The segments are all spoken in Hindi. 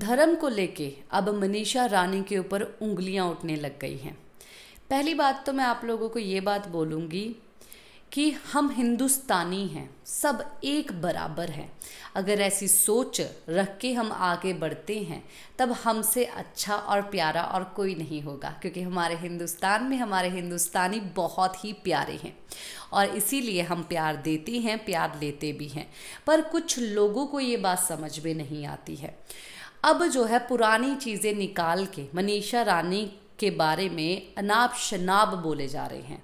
धर्म को लेके अब मनीषा रानी के ऊपर उंगलियां उठने लग गई हैं पहली बात तो मैं आप लोगों को ये बात बोलूँगी कि हम हिंदुस्तानी हैं सब एक बराबर हैं अगर ऐसी सोच रख के हम आगे बढ़ते हैं तब हमसे अच्छा और प्यारा और कोई नहीं होगा क्योंकि हमारे हिंदुस्तान में हमारे हिंदुस्तानी बहुत ही प्यारे हैं और इसीलिए हम प्यार देते हैं प्यार लेते भी हैं पर कुछ लोगों को ये बात समझ में नहीं आती है अब जो है पुरानी चीज़ें निकाल के मनीषा रानी के बारे में अनाब शनाब बोले जा रहे हैं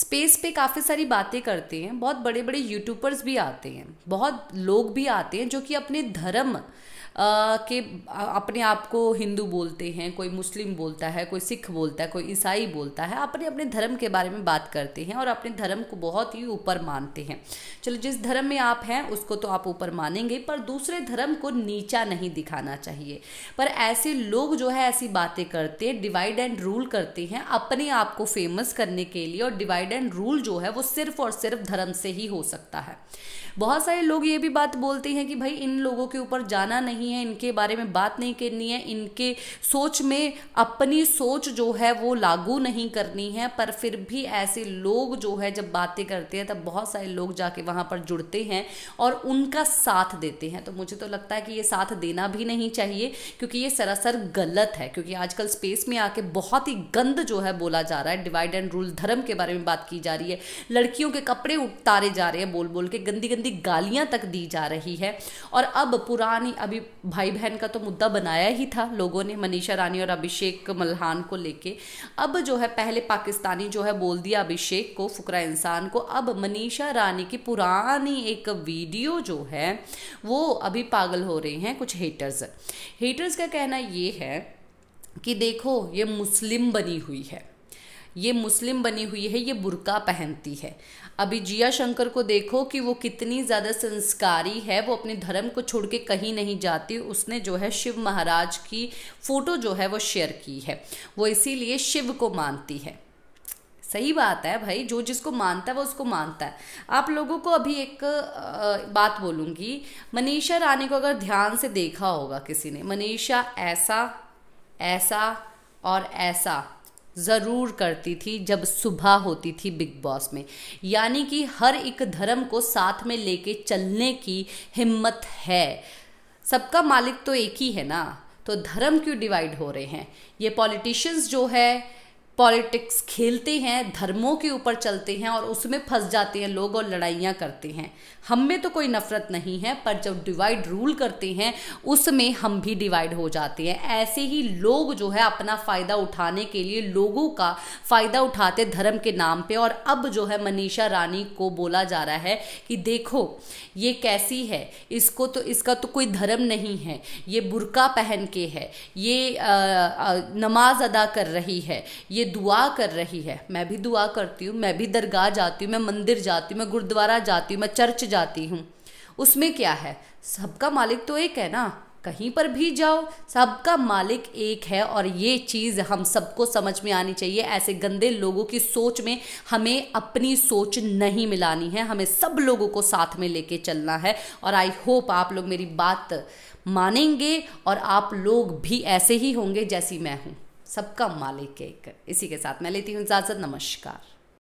स्पेस पे काफ़ी सारी बातें करते हैं बहुत बड़े बड़े यूट्यूबर्स भी आते हैं बहुत लोग भी आते हैं जो कि अपने धर्म आ, के अपने आप को हिंदू बोलते हैं कोई मुस्लिम बोलता है कोई सिख बोलता है कोई ईसाई बोलता है अपने अपने धर्म के बारे में बात करते हैं और अपने धर्म को बहुत ही ऊपर मानते हैं चलो जिस धर्म में आप हैं उसको तो आप ऊपर मानेंगे पर दूसरे धर्म को नीचा नहीं दिखाना चाहिए पर ऐसे लोग जो है ऐसी बातें करते हैं डिवाइड एंड रूल करती हैं अपने आप को फेमस करने के लिए और डिवाइड एंड रूल जो है वो सिर्फ और सिर्फ धर्म से ही हो सकता है बहुत सारे लोग ये भी बात बोलते हैं कि भाई इन लोगों के ऊपर जाना नहीं है इनके बारे में बात नहीं करनी है इनके सोच में अपनी सोच जो है वो लागू नहीं करनी है पर फिर भी ऐसे लोग जो है जब बातें करते हैं तब बहुत सारे लोग जाके वहाँ पर जुड़ते हैं और उनका साथ देते हैं तो मुझे तो लगता है कि ये साथ देना भी नहीं चाहिए क्योंकि ये सरासर गलत है क्योंकि आजकल स्पेस में आके बहुत ही गंद जो है बोला जा रहा है डिवाइड एंड रूल धर्म के बारे में बात की जा रही है लड़कियों के कपड़े उतारे जा रहे हैं बोल बोल के गंदी गंदी राजनीतिक गालियां तक दी जा रही है और अब पुरानी अभी भाई बहन का तो मुद्दा बनाया ही था लोगों ने मनीषा रानी और अभिषेक मल्हान को लेके अब जो है पहले पाकिस्तानी जो है बोल दिया अभिषेक को फुकरा इंसान को अब मनीषा रानी की पुरानी एक वीडियो जो है वो अभी पागल हो रहे हैं कुछ हेटर्स हेटर्स का कहना ये है कि देखो ये मुस्लिम बनी हुई है ये मुस्लिम बनी हुई है ये बुरका पहनती है अभी जिया शंकर को देखो कि वो कितनी ज़्यादा संस्कारी है वो अपने धर्म को छोड़ के कहीं नहीं जाती उसने जो है शिव महाराज की फ़ोटो जो है वो शेयर की है वो इसीलिए शिव को मानती है सही बात है भाई जो जिसको मानता है वो उसको मानता है आप लोगों को अभी एक बात बोलूँगी मनीषा रानी को अगर ध्यान से देखा होगा किसी ने मनीषा ऐसा ऐसा और ऐसा ज़रूर करती थी जब सुबह होती थी बिग बॉस में यानी कि हर एक धर्म को साथ में लेके चलने की हिम्मत है सबका मालिक तो एक ही है ना तो धर्म क्यों डिवाइड हो रहे हैं ये पॉलिटिशियंस जो है पॉलिटिक्स खेलते हैं धर्मों के ऊपर चलते हैं और उसमें फंस जाते हैं लोग और लड़ाइयाँ करते हैं हम में तो कोई नफरत नहीं है पर जब डिवाइड रूल करते हैं उसमें हम भी डिवाइड हो जाते हैं ऐसे ही लोग जो है अपना फ़ायदा उठाने के लिए लोगों का फ़ायदा उठाते धर्म के नाम पे और अब जो है मनीषा रानी को बोला जा रहा है कि देखो ये कैसी है इसको तो इसका तो कोई धर्म नहीं है ये बुरका पहन के है ये आ, आ, नमाज अदा कर रही है ये दुआ कर रही है मैं भी दुआ करती हूँ मैं भी दरगाह जाती हूँ मैं मंदिर जाती हूँ मैं गुरुद्वारा जाती हूँ मैं चर्च जाती हूँ उसमें क्या है सबका मालिक तो एक है ना कहीं पर भी जाओ सबका मालिक एक है और ये चीज़ हम सबको समझ में आनी चाहिए ऐसे गंदे लोगों की सोच में हमें अपनी सोच नहीं मिलानी है हमें सब लोगों को साथ में लेके चलना है और आई होप आप लोग मेरी बात मानेंगे और आप लोग भी ऐसे ही होंगे जैसी मैं हूँ सबका मालिक एक इसी के साथ मैं लेती हूँ इजाज़त नमस्कार